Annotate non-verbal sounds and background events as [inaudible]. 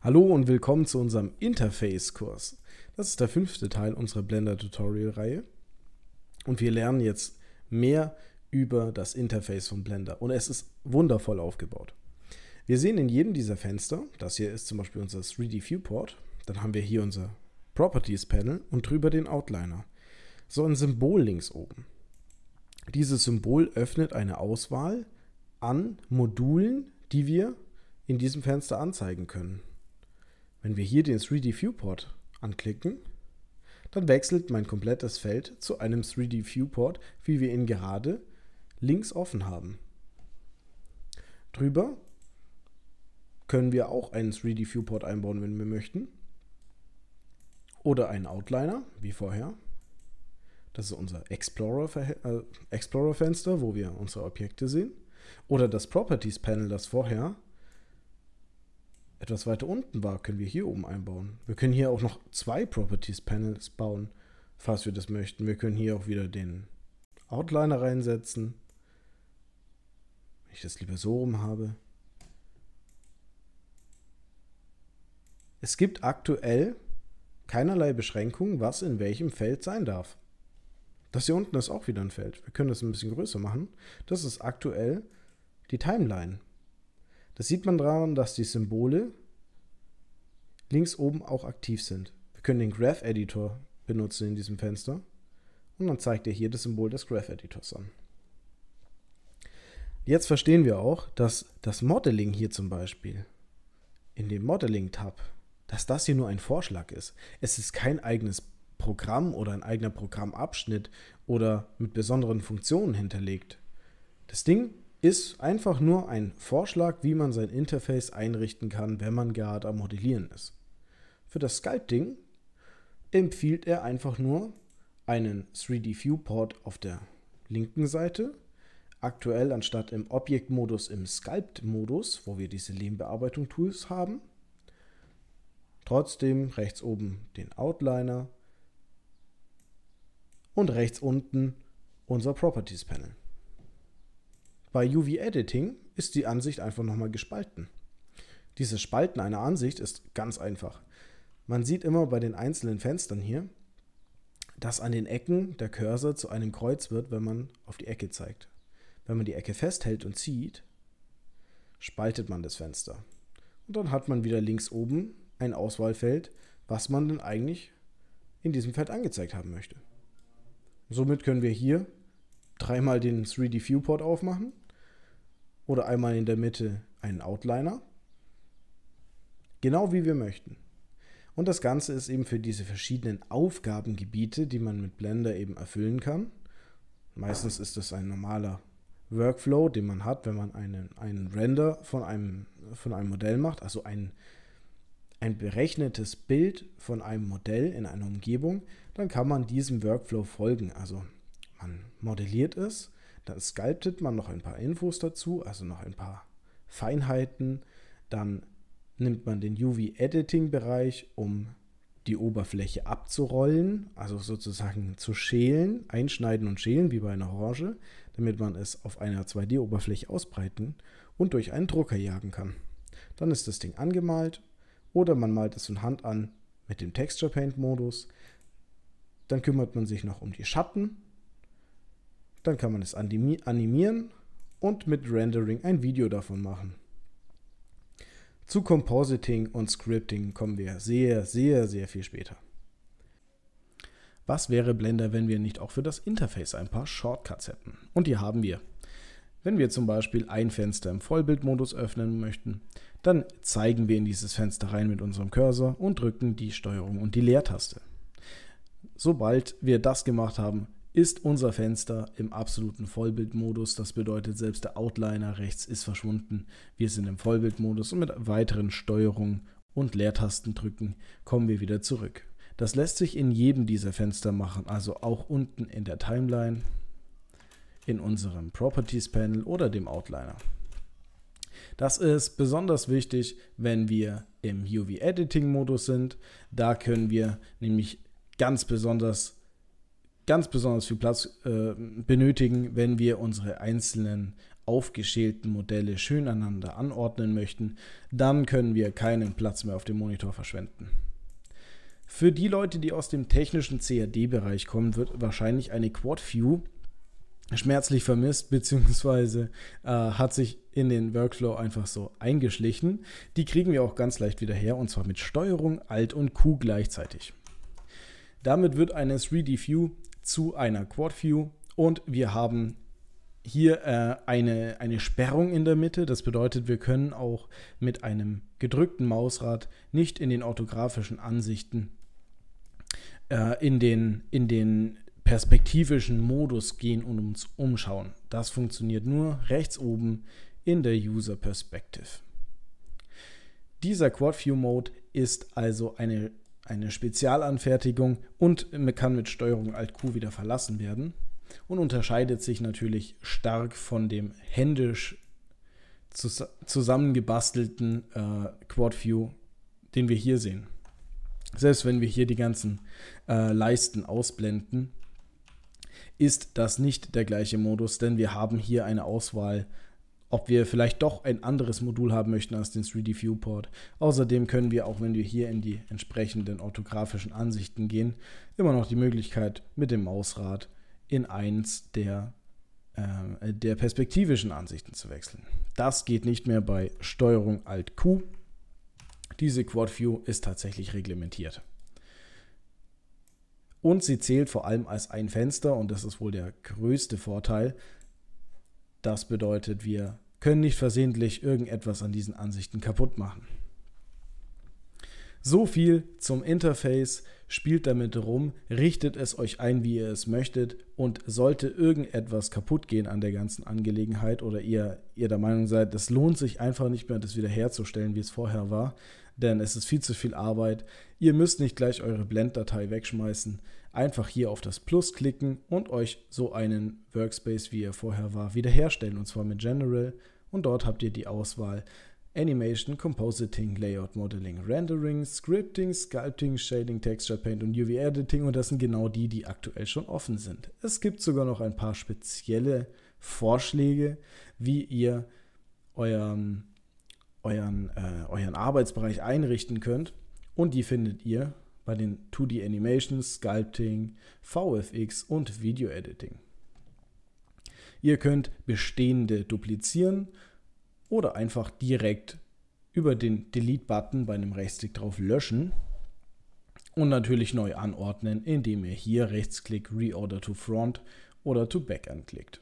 Hallo und willkommen zu unserem Interface-Kurs. Das ist der fünfte Teil unserer Blender-Tutorial-Reihe. Und wir lernen jetzt mehr über das Interface von Blender. Und es ist wundervoll aufgebaut. Wir sehen in jedem dieser Fenster, das hier ist zum Beispiel unser 3D Viewport, dann haben wir hier unser Properties Panel und drüber den Outliner. So ein Symbol links oben. Dieses Symbol öffnet eine Auswahl an Modulen, die wir in diesem Fenster anzeigen können. Wenn wir hier den 3D Viewport anklicken, dann wechselt mein komplettes Feld zu einem 3D Viewport, wie wir ihn gerade links offen haben. Drüber können wir auch einen 3D Viewport einbauen, wenn wir möchten. Oder einen Outliner, wie vorher. Das ist unser äh, Explorer-Fenster, äh, Explorer wo wir unsere Objekte sehen. Oder das Properties-Panel, das vorher etwas weiter unten war, können wir hier oben einbauen. Wir können hier auch noch zwei Properties Panels bauen, falls wir das möchten. Wir können hier auch wieder den Outliner reinsetzen. Wenn ich das lieber so rum habe. Es gibt aktuell keinerlei Beschränkungen, was in welchem Feld sein darf. Das hier unten ist auch wieder ein Feld. Wir können das ein bisschen größer machen. Das ist aktuell die Timeline. Das sieht man daran, dass die Symbole links oben auch aktiv sind. Wir können den Graph Editor benutzen in diesem Fenster und dann zeigt er hier das Symbol des Graph Editors an. Jetzt verstehen wir auch, dass das Modeling hier zum Beispiel in dem Modeling-Tab, dass das hier nur ein Vorschlag ist. Es ist kein eigenes Programm oder ein eigener Programmabschnitt oder mit besonderen Funktionen hinterlegt. Das Ding ist einfach nur ein Vorschlag, wie man sein Interface einrichten kann, wenn man gerade am Modellieren ist. Für das Sculpting empfiehlt er einfach nur einen 3D-Viewport auf der linken Seite, aktuell anstatt im Objektmodus im Sculpt-Modus, wo wir diese Lehmbearbeitung-Tools haben. Trotzdem rechts oben den Outliner und rechts unten unser Properties-Panel. Bei UV-Editing ist die Ansicht einfach nochmal gespalten. Dieses Spalten einer Ansicht ist ganz einfach. Man sieht immer bei den einzelnen Fenstern hier, dass an den Ecken der Cursor zu einem Kreuz wird, wenn man auf die Ecke zeigt. Wenn man die Ecke festhält und zieht, spaltet man das Fenster. Und dann hat man wieder links oben ein Auswahlfeld, was man denn eigentlich in diesem Feld angezeigt haben möchte. Somit können wir hier dreimal den 3D Viewport aufmachen oder einmal in der Mitte einen Outliner. Genau wie wir möchten. Und das Ganze ist eben für diese verschiedenen Aufgabengebiete, die man mit Blender eben erfüllen kann. Meistens ist das ein normaler Workflow, den man hat, wenn man einen, einen Render von einem, von einem Modell macht, also ein, ein berechnetes Bild von einem Modell in einer Umgebung, dann kann man diesem Workflow folgen. Also man modelliert es da sculptet man noch ein paar Infos dazu, also noch ein paar Feinheiten. Dann nimmt man den UV-Editing-Bereich, um die Oberfläche abzurollen, also sozusagen zu schälen, einschneiden und schälen wie bei einer Orange, damit man es auf einer 2D-Oberfläche ausbreiten und durch einen Drucker jagen kann. Dann ist das Ding angemalt oder man malt es von Hand an mit dem Texture Paint Modus. Dann kümmert man sich noch um die Schatten, dann kann man es animieren und mit Rendering ein Video davon machen. Zu Compositing und Scripting kommen wir sehr, sehr, sehr viel später. Was wäre Blender, wenn wir nicht auch für das Interface ein paar Shortcuts hätten? Und die haben wir. Wenn wir zum Beispiel ein Fenster im Vollbildmodus öffnen möchten, dann zeigen wir in dieses Fenster rein mit unserem Cursor und drücken die Steuerung und die Leertaste. Sobald wir das gemacht haben, ist unser Fenster im absoluten Vollbildmodus. Das bedeutet, selbst der Outliner rechts ist verschwunden. Wir sind im Vollbildmodus und mit weiteren Steuerungen und Leertasten drücken kommen wir wieder zurück. Das lässt sich in jedem dieser Fenster machen, also auch unten in der Timeline, in unserem Properties Panel oder dem Outliner. Das ist besonders wichtig, wenn wir im UV Editing Modus sind. Da können wir nämlich ganz besonders ganz besonders viel Platz äh, benötigen, wenn wir unsere einzelnen aufgeschälten Modelle schön aneinander anordnen möchten, dann können wir keinen Platz mehr auf dem Monitor verschwenden. Für die Leute, die aus dem technischen CAD-Bereich kommen, wird wahrscheinlich eine Quad View schmerzlich vermisst, [laughs] beziehungsweise äh, hat sich in den Workflow einfach so eingeschlichen. Die kriegen wir auch ganz leicht wieder her und zwar mit Steuerung Alt und Q gleichzeitig. Damit wird eine 3D View zu einer Quad View und wir haben hier äh, eine, eine Sperrung in der Mitte. Das bedeutet, wir können auch mit einem gedrückten Mausrad nicht in den orthografischen Ansichten äh, in, den, in den perspektivischen Modus gehen und uns umschauen. Das funktioniert nur rechts oben in der User Perspective. Dieser Quad View Mode ist also eine eine Spezialanfertigung und kann mit Steuerung Alt-Q wieder verlassen werden und unterscheidet sich natürlich stark von dem händisch zus zusammengebastelten äh, View, den wir hier sehen. Selbst wenn wir hier die ganzen äh, Leisten ausblenden, ist das nicht der gleiche Modus, denn wir haben hier eine Auswahl ob wir vielleicht doch ein anderes Modul haben möchten als den 3D Viewport. Außerdem können wir, auch wenn wir hier in die entsprechenden orthografischen Ansichten gehen, immer noch die Möglichkeit mit dem Mausrad in eins der, ähm, äh, der perspektivischen Ansichten zu wechseln. Das geht nicht mehr bei Steuerung Alt Q. Diese Quad View ist tatsächlich reglementiert. Und sie zählt vor allem als ein Fenster und das ist wohl der größte Vorteil, das bedeutet, wir können nicht versehentlich irgendetwas an diesen Ansichten kaputt machen. So viel zum Interface. Spielt damit rum, richtet es euch ein, wie ihr es möchtet und sollte irgendetwas kaputt gehen an der ganzen Angelegenheit oder ihr, ihr der Meinung seid, es lohnt sich einfach nicht mehr, das wiederherzustellen, wie es vorher war, denn es ist viel zu viel Arbeit. Ihr müsst nicht gleich eure Blend-Datei wegschmeißen. Einfach hier auf das Plus klicken und euch so einen Workspace, wie er vorher war, wiederherstellen. Und zwar mit General. Und dort habt ihr die Auswahl Animation, Compositing, Layout Modeling, Rendering, Scripting, Sculpting, Shading, Texture Paint und UV Editing. Und das sind genau die, die aktuell schon offen sind. Es gibt sogar noch ein paar spezielle Vorschläge, wie ihr euren euren, äh, euren Arbeitsbereich einrichten könnt. Und die findet ihr bei den 2D Animations, Sculpting, VFX und Video Editing. Ihr könnt bestehende duplizieren oder einfach direkt über den Delete-Button bei einem Rechtsklick drauf löschen und natürlich neu anordnen, indem ihr hier Rechtsklick Reorder to Front oder to Back anklickt.